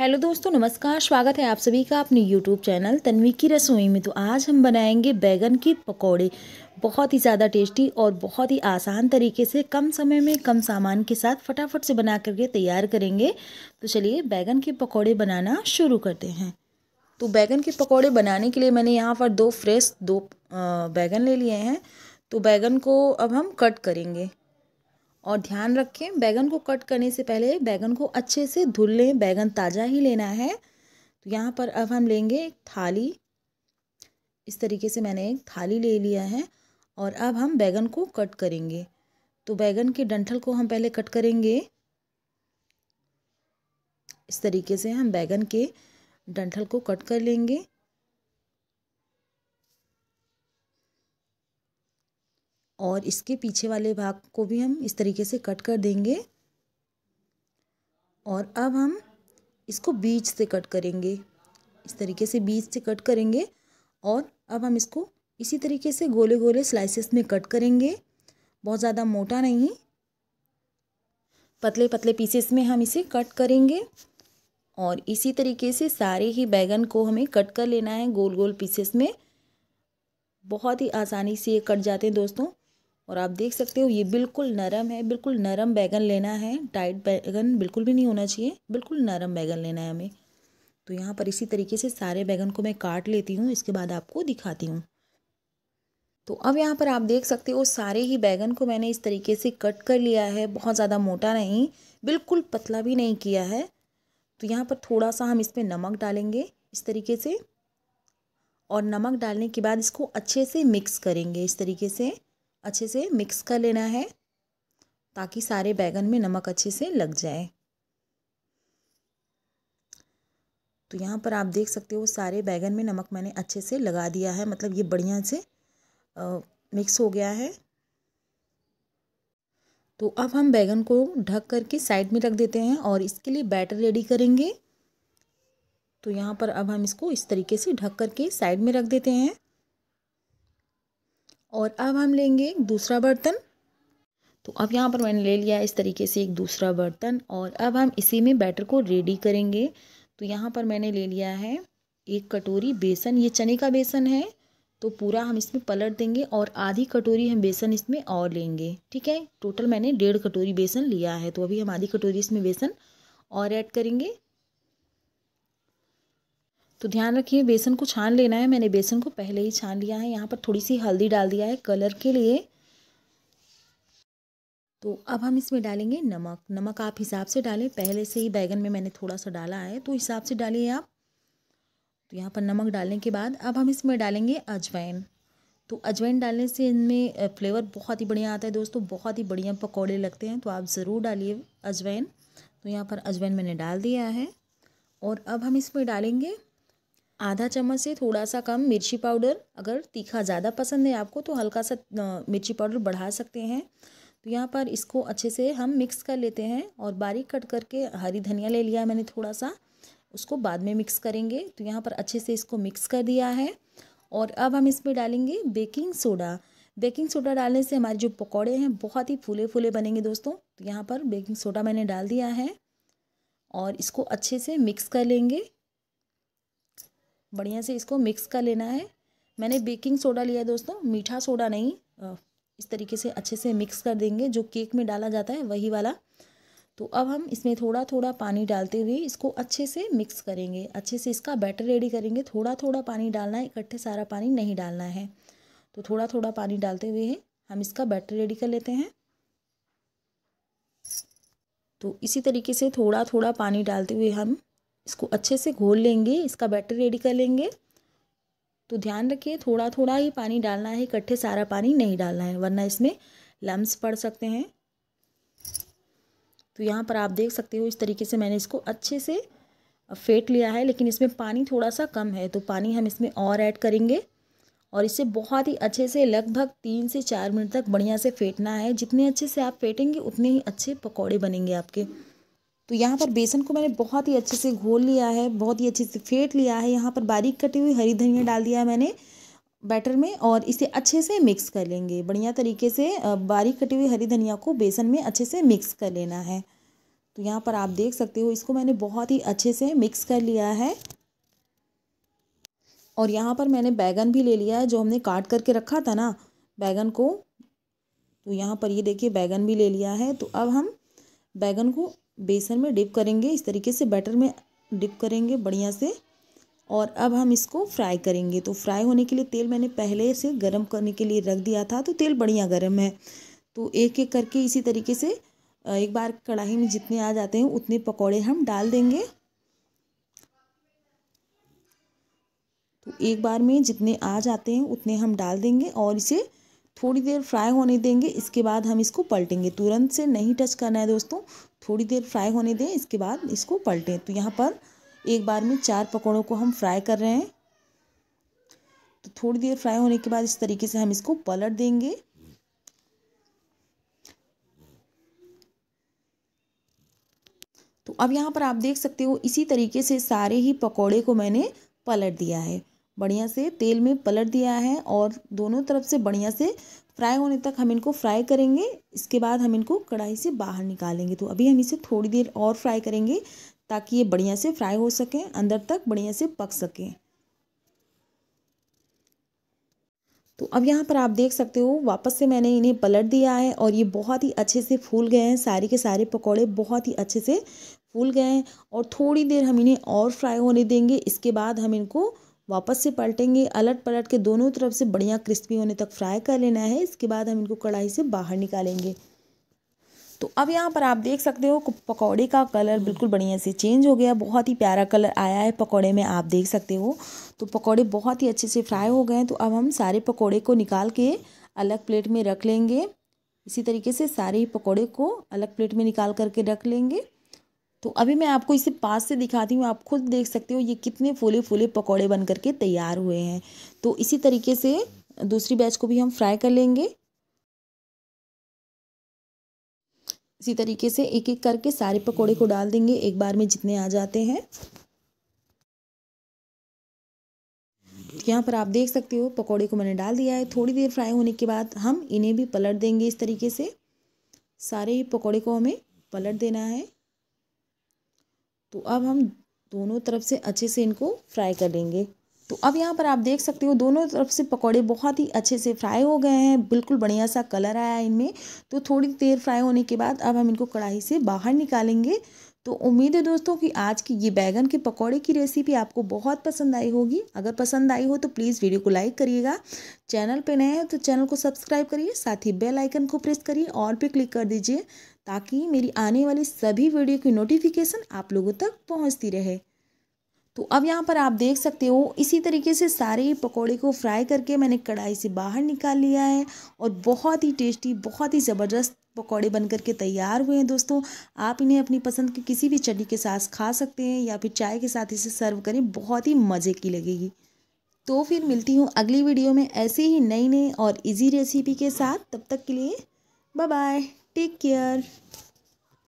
Hello दोस्तों नमस्कार स्वागत है आप सभी का अपने यूट्यूब चैनल तन्वी की रसोई में तो आज हम बनाएंगे बैगन के पकौड़े बहुत ही ज़्यादा टेस्टी और बहुत ही आसान तरीके से कम समय में कम सामान के साथ फटाफट से बना करके तैयार करेंगे तो चलिए बैगन के पकौड़े बनाना शुरू करते हैं तो बैगन के पकौड़े बनाने के लिए मैंने यहाँ पर दो फ्रेश दो बैगन ले लिए हैं तो बैगन को अब हम कट करेंगे और ध्यान रखें बैगन को कट करने से पहले बैगन को अच्छे से धुल लें बैगन ताज़ा ही लेना है तो यहाँ पर अब हम लेंगे एक थाली इस तरीके से मैंने एक थाली ले लिया है और अब हम बैगन को कट करेंगे तो बैगन के डंठल को हम पहले कट करेंगे इस तरीके से हम बैगन के डंठल को कट कर लेंगे और इसके पीछे वाले भाग को भी हम इस तरीके से कट कर देंगे और अब हम इसको बीच से कट करेंगे इस तरीके से बीच से कट करेंगे और अब हम इसको इसी तरीके से गोले गोले स्लाइसेस में कट करेंगे बहुत ज़्यादा मोटा नहीं पतले पतले पीसेस में हम इसे कट करेंगे और इसी तरीके से सारे ही बैगन को हमें कट कर लेना है गोल गोल पीसेस में बहुत ही आसानी से ये कट जाते हैं दोस्तों और आप देख सकते हो ये बिल्कुल नरम है बिल्कुल नरम बैगन लेना है टाइट बैगन बिल्कुल भी नहीं होना चाहिए बिल्कुल नरम बैगन लेना है हमें तो यहाँ पर इसी तरीके से सारे बैगन को मैं काट लेती हूँ इसके बाद आपको दिखाती हूँ तो अब यहाँ पर आप देख सकते हो सारे ही बैगन को मैंने इस तरीके से कट कर लिया है बहुत ज़्यादा मोटा नहीं बिल्कुल पतला भी नहीं किया है तो यहाँ पर थोड़ा सा हम इसमें नमक डालेंगे इस तरीके से और नमक डालने के बाद इसको अच्छे से मिक्स करेंगे इस तरीके से अच्छे से मिक्स कर लेना है ताकि सारे बैगन में नमक अच्छे से लग जाए तो यहाँ पर आप देख सकते हो सारे बैगन में नमक मैंने अच्छे से लगा दिया है मतलब ये बढ़िया से आ, मिक्स हो गया है तो अब हम बैगन को ढक करके साइड में रख देते हैं और इसके लिए बैटर रेडी करेंगे तो यहाँ पर अब हम इसको इस तरीके से ढक करके साइड में रख देते हैं और अब हम लेंगे एक दूसरा बर्तन तो अब यहाँ पर मैंने ले लिया इस तरीके से एक दूसरा बर्तन और अब हम इसी में बैटर को रेडी करेंगे तो यहाँ पर मैंने ले लिया है एक कटोरी बेसन ये चने का बेसन है तो पूरा हम इसमें पलट देंगे और आधी कटोरी हम बेसन इसमें और लेंगे ठीक है टोटल मैंने डेढ़ कटोरी बेसन लिया है तो अभी हम आधी कटोरी इसमें बेसन और ऐड करेंगे तो ध्यान रखिए बेसन को छान लेना है मैंने बेसन को पहले ही छान लिया है यहाँ पर थोड़ी सी हल्दी डाल दिया है कलर के लिए तो अब हम इसमें डालेंगे नमक नमक आप हिसाब से डालें पहले से ही बैगन में मैंने थोड़ा सा डाला है तो हिसाब से डालिए आप तो यहाँ पर नमक डालने के बाद अब हम इसमें डालेंगे अजवाइन तो अजवाइन डालने से इनमें फ्लेवर बहुत ही बढ़िया आता है दोस्तों बहुत ही बढ़िया पकौड़े लगते हैं तो आप ज़रूर डालिए अजवाइन तो यहाँ पर अजवाइन मैंने डाल दिया है और अब हम इसमें डालेंगे आधा चम्मच से थोड़ा सा कम मिर्ची पाउडर अगर तीखा ज़्यादा पसंद है आपको तो हल्का सा मिर्ची पाउडर बढ़ा सकते हैं तो यहाँ पर इसको अच्छे से हम मिक्स कर लेते हैं और बारीक कट करके हरी धनिया ले लिया मैंने थोड़ा सा उसको बाद में मिक्स करेंगे तो यहाँ पर अच्छे से इसको मिक्स कर दिया है और अब हम इसमें डालेंगे बेकिंग सोडा बेकिंग सोडा डालने से हमारे जो पकौड़े हैं बहुत ही फूले फूले बनेंगे दोस्तों तो यहाँ पर बेकिंग सोडा मैंने डाल दिया है और इसको अच्छे से मिक्स कर लेंगे बढ़िया से इसको मिक्स कर लेना है मैंने बेकिंग सोडा लिया है दोस्तों मीठा सोडा नहीं इस तरीके से अच्छे से मिक्स कर देंगे जो केक में डाला जाता है वही वाला तो अब हम इसमें थोड़ा थोड़ा पानी डालते हुए इसको अच्छे से मिक्स करेंगे अच्छे से इसका बैटर रेडी करेंगे थोड़ा थोड़ा पानी डालना है इकट्ठे सारा पानी नहीं डालना है तो थोड़ा थोड़ा पानी डालते हुए हम इसका बैटर रेडी कर लेते हैं तो इसी तरीके से थोड़ा थोड़ा पानी डालते हुए हम इसको अच्छे से घोल लेंगे इसका बैटर रेडी कर लेंगे तो ध्यान रखिए थोड़ा थोड़ा ही पानी डालना है इकट्ठे सारा पानी नहीं डालना है वरना इसमें लम्ब पड़ सकते हैं तो यहाँ पर आप देख सकते हो इस तरीके से मैंने इसको अच्छे से फेंट लिया है लेकिन इसमें पानी थोड़ा सा कम है तो पानी हम इसमें और ऐड करेंगे और इसे बहुत ही अच्छे से लगभग तीन से चार मिनट तक बढ़िया से फेंटना है जितने अच्छे से आप फेंटेंगे उतने ही अच्छे पकौड़े बनेंगे आपके तो यहाँ पर बेसन को मैंने बहुत ही अच्छे से घोल लिया है बहुत ही अच्छे से फेंट लिया है यहाँ पर बारीक कटी हुई हरी धनिया डाल दिया है मैंने बैटर में और इसे अच्छे से मिक्स कर लेंगे बढ़िया तरीके से बारीक कटी हुई हरी धनिया को बेसन में अच्छे से मिक्स कर लेना है तो यहाँ पर आप देख सकते हो इसको मैंने बहुत ही अच्छे से मिक्स कर लिया है और यहाँ पर मैंने बैगन भी ले लिया है जो हमने काट करके रखा था ना बैगन को तो यहाँ पर ये देखिए बैगन भी ले लिया है तो अब हम बैगन को बेसन में डिप करेंगे इस तरीके से बैटर में डिप करेंगे बढ़िया से और अब हम इसको फ्राई करेंगे तो फ्राई होने के लिए तेल मैंने पहले से गर्म करने के लिए रख दिया था तो तेल बढ़िया गर्म है तो एक एक करके इसी तरीके से एक बार कढ़ाई में जितने आ जाते हैं उतने पकौड़े हम डाल देंगे तो एक बार में जितने आ जाते हैं उतने हम डाल देंगे और इसे थोड़ी देर फ्राई होने देंगे इसके बाद हम इसको पलटेंगे तुरंत से नहीं टच करना है दोस्तों थोड़ी देर फ्राई होने दें इसके बाद इसको पलटें तो यहाँ पर एक बार में चार पकौड़ों को हम फ्राई कर रहे हैं तो थोड़ी देर फ्राई होने के बाद इस तरीके से हम इसको पलट देंगे तो अब यहाँ पर आप देख सकते हो इसी तरीके से सारे ही पकौड़े को मैंने पलट दिया है बढ़िया से तेल में पलट दिया है और दोनों तरफ से बढ़िया से फ्राई होने तक हम इनको फ्राई करेंगे इसके बाद हम इनको कढ़ाई से बाहर निकालेंगे तो अभी हम इसे थोड़ी देर और फ्राई करेंगे ताकि ये बढ़िया से फ्राई हो सकें अंदर तक बढ़िया से पक सकें तो अब यहाँ पर आप देख सकते हो वापस से मैंने इन्हें पलट दिया है और ये बहुत ही अच्छे से फूल गए हैं सारे के सारे पकौड़े बहुत ही अच्छे से फूल गए हैं और थोड़ी देर हम इन्हें और फ्राई होने देंगे इसके बाद हम इनको वापस से पलटेंगे अलट पलट के दोनों तरफ से बढ़िया क्रिस्पी होने तक फ्राई कर लेना है इसके बाद हम इनको कढ़ाई से बाहर निकालेंगे तो अब यहाँ पर आप देख सकते हो पकौड़े का कलर बिल्कुल बढ़िया से चेंज हो गया बहुत ही प्यारा कलर आया है पकौड़े में आप देख सकते हो तो पकौड़े बहुत ही अच्छे से फ्राई हो गए हैं तो अब हम सारे पकौड़े को निकाल के अलग प्लेट में रख लेंगे इसी तरीके से सारे ही पकौड़े को अलग प्लेट में निकाल करके रख लेंगे तो अभी मैं आपको इसे पास से दिखाती हूँ आप खुद देख सकते हो ये कितने फूले फूले पकौड़े बन करके तैयार हुए हैं तो इसी तरीके से दूसरी बैच को भी हम फ्राई कर लेंगे इसी तरीके से एक एक करके सारे पकौड़े को डाल देंगे एक बार में जितने आ जाते हैं यहाँ पर आप देख सकते हो पकौड़े को मैंने डाल दिया है थोड़ी देर फ्राई होने के बाद हम इन्हें भी पलट देंगे इस तरीके से सारे पकौड़े को हमें पलट देना है तो अब हम दोनों तरफ से अच्छे से इनको फ्राई कर लेंगे तो अब यहाँ पर आप देख सकते हो दोनों तरफ से पकौड़े बहुत ही अच्छे से फ्राई हो गए हैं बिल्कुल बढ़िया सा कलर आया है इनमें तो थोड़ी देर फ्राई होने के बाद अब हम इनको कढ़ाई से बाहर निकालेंगे तो उम्मीद है दोस्तों कि आज की ये बैगन के पकौड़े की रेसिपी आपको बहुत पसंद आई होगी अगर पसंद आई हो तो प्लीज़ वीडियो को लाइक करिएगा चैनल पे नए हैं तो चैनल को सब्सक्राइब करिए साथ ही बेल आइकन को प्रेस करिए और भी क्लिक कर दीजिए ताकि मेरी आने वाली सभी वीडियो की नोटिफिकेशन आप लोगों तक पहुंचती रहे तो अब यहाँ पर आप देख सकते हो इसी तरीके से सारे पकोड़े को फ्राई करके मैंने कढ़ाई से बाहर निकाल लिया है और बहुत ही टेस्टी बहुत ही ज़बरदस्त पकौड़े बन करके तैयार हुए हैं दोस्तों आप इन्हें अपनी पसंद की किसी भी चटनी के साथ खा सकते हैं या फिर चाय के साथ इसे सर्व करें बहुत ही मज़े की लगेगी तो फिर मिलती हूँ अगली वीडियो में ऐसे ही नई नई और इजी रेसिपी के साथ तब तक के लिए बाय बाय Take care.